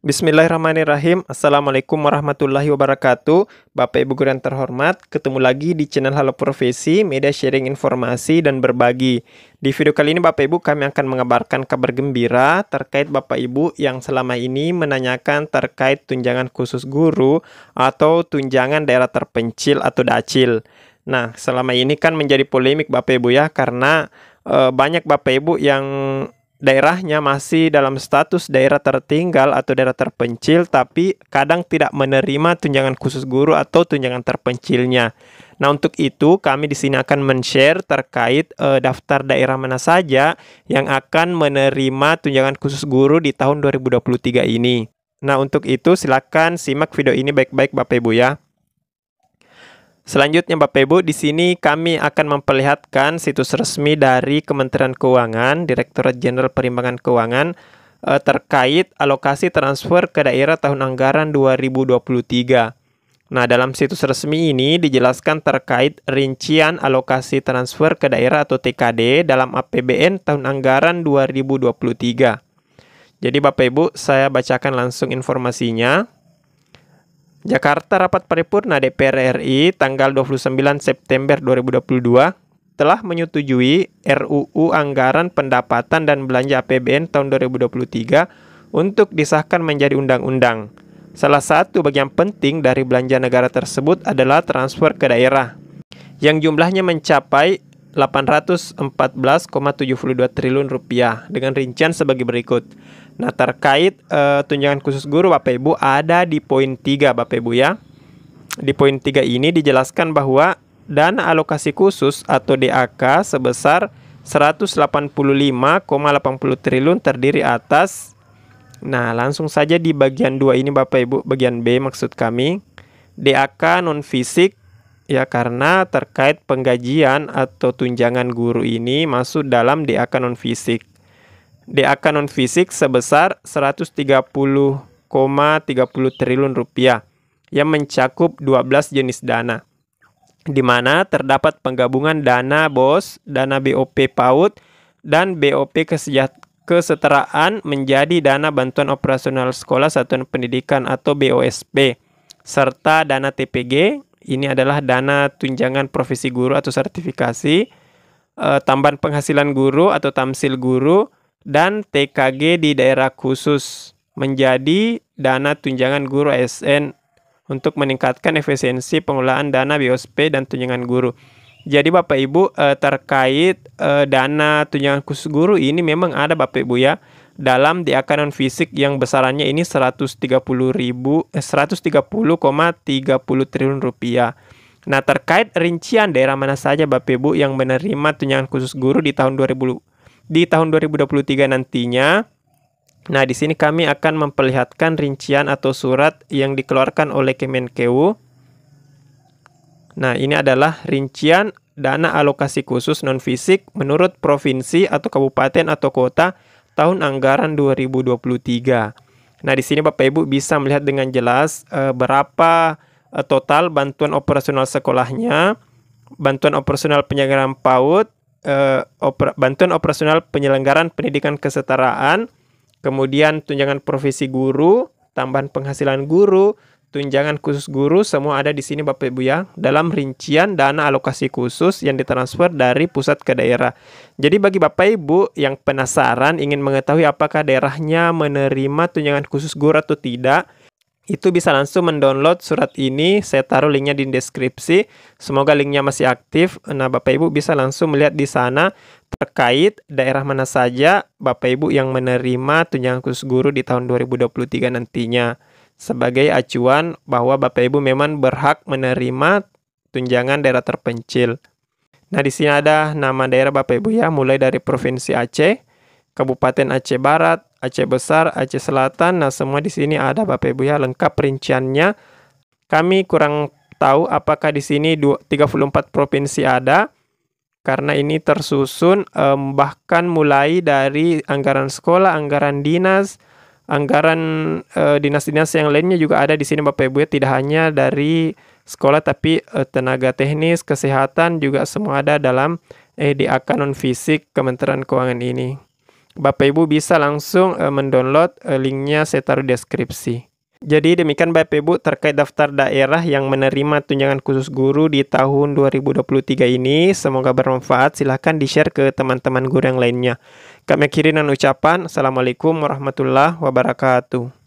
Bismillahirrahmanirrahim. Assalamualaikum warahmatullahi wabarakatuh. Bapak Ibu guru yang terhormat, ketemu lagi di channel Halo Profesi, media sharing informasi dan berbagi. Di video kali ini Bapak Ibu kami akan mengabarkan kabar gembira terkait Bapak Ibu yang selama ini menanyakan terkait tunjangan khusus guru atau tunjangan daerah terpencil atau dacil. Nah, selama ini kan menjadi polemik Bapak Ibu ya karena e, banyak Bapak Ibu yang daerahnya masih dalam status daerah tertinggal atau daerah terpencil tapi kadang tidak menerima tunjangan khusus guru atau tunjangan terpencilnya. Nah, untuk itu kami di sini akan men-share terkait e, daftar daerah mana saja yang akan menerima tunjangan khusus guru di tahun 2023 ini. Nah, untuk itu silakan simak video ini baik-baik Bapak Ibu ya. Selanjutnya Bapak Ibu, di sini kami akan memperlihatkan situs resmi dari Kementerian Keuangan, Direktorat Jenderal Perimbangan Keuangan eh, terkait alokasi transfer ke daerah tahun anggaran 2023. Nah, dalam situs resmi ini dijelaskan terkait rincian alokasi transfer ke daerah atau TKD dalam APBN tahun anggaran 2023. Jadi Bapak Ibu, saya bacakan langsung informasinya. Jakarta Rapat Paripurna DPR RI tanggal 29 September 2022 telah menyetujui RUU Anggaran Pendapatan dan Belanja APBN tahun 2023 untuk disahkan menjadi undang-undang. Salah satu bagian penting dari belanja negara tersebut adalah transfer ke daerah yang jumlahnya mencapai 814,72 triliun rupiah dengan rincian sebagai berikut. Nah, terkait uh, tunjangan khusus guru Bapak Ibu ada di poin 3 Bapak Ibu ya. Di poin 3 ini dijelaskan bahwa dana alokasi khusus atau DAK sebesar 185,80 triliun terdiri atas Nah, langsung saja di bagian 2 ini Bapak Ibu, bagian B maksud kami. DAK non fisik ya karena terkait penggajian atau tunjangan guru ini masuk dalam DAK non fisik. DAK non fisik sebesar 130,30 triliun rupiah yang mencakup 12 jenis dana. Di mana terdapat penggabungan dana BOS, dana BOP PAUD, dan BOP Kesejahteraan kesetaraan menjadi dana bantuan operasional sekolah satuan pendidikan atau BOSP serta dana TPG ini adalah dana tunjangan profesi guru atau sertifikasi, eh, tambahan penghasilan guru atau tamsil guru, dan TKG di daerah khusus menjadi dana tunjangan guru ASN untuk meningkatkan efisiensi pengelolaan dana BOSP dan tunjangan guru. Jadi Bapak Ibu eh, terkait eh, dana tunjangan khusus guru ini memang ada Bapak Ibu ya dalam diakanan fisik yang besarannya ini 130 ribu eh, 130,30 triliun rupiah. Nah, terkait rincian daerah mana saja Bapak Ibu yang menerima tunjangan khusus guru di tahun 2000 di tahun 2023 nantinya. Nah, di sini kami akan memperlihatkan rincian atau surat yang dikeluarkan oleh Kemenkeu. Nah, ini adalah rincian dana alokasi khusus non fisik menurut provinsi atau kabupaten atau kota tahun anggaran 2023. Nah, di sini Bapak Ibu bisa melihat dengan jelas e, berapa e, total bantuan operasional sekolahnya, bantuan operasional penyelenggaraan PAUD, e, eh, oper, bantuan operasional penyelenggaraan pendidikan kesetaraan, kemudian tunjangan profesi guru, tambahan penghasilan guru, tunjangan khusus guru semua ada di sini Bapak Ibu ya dalam rincian dana alokasi khusus yang ditransfer dari pusat ke daerah. Jadi bagi Bapak Ibu yang penasaran ingin mengetahui apakah daerahnya menerima tunjangan khusus guru atau tidak, itu bisa langsung mendownload surat ini. Saya taruh linknya di deskripsi. Semoga linknya masih aktif. Nah, Bapak Ibu bisa langsung melihat di sana terkait daerah mana saja Bapak Ibu yang menerima tunjangan khusus guru di tahun 2023 nantinya sebagai acuan bahwa Bapak Ibu memang berhak menerima tunjangan daerah terpencil. Nah, di sini ada nama daerah Bapak Ibu ya, mulai dari Provinsi Aceh, Kabupaten Aceh Barat, Aceh Besar, Aceh Selatan. Nah, semua di sini ada Bapak Ibu ya, lengkap rinciannya. Kami kurang tahu apakah di sini 34 provinsi ada karena ini tersusun um, bahkan mulai dari anggaran sekolah, anggaran dinas, anggaran dinas eh, dinas-dinas yang lainnya juga ada di sini Bapak Ibu ya tidak hanya dari sekolah tapi uh, tenaga teknis, kesehatan juga semua ada dalam eh, di akanon fisik Kementerian Keuangan ini. Bapak Ibu bisa langsung uh, mendownload uh, linknya saya taruh deskripsi. Jadi demikian Bapak Ibu terkait daftar daerah yang menerima tunjangan khusus guru di tahun 2023 ini. Semoga bermanfaat. Silahkan di-share ke teman-teman guru yang lainnya. Kami akhiri ucapan Assalamualaikum warahmatullahi wabarakatuh.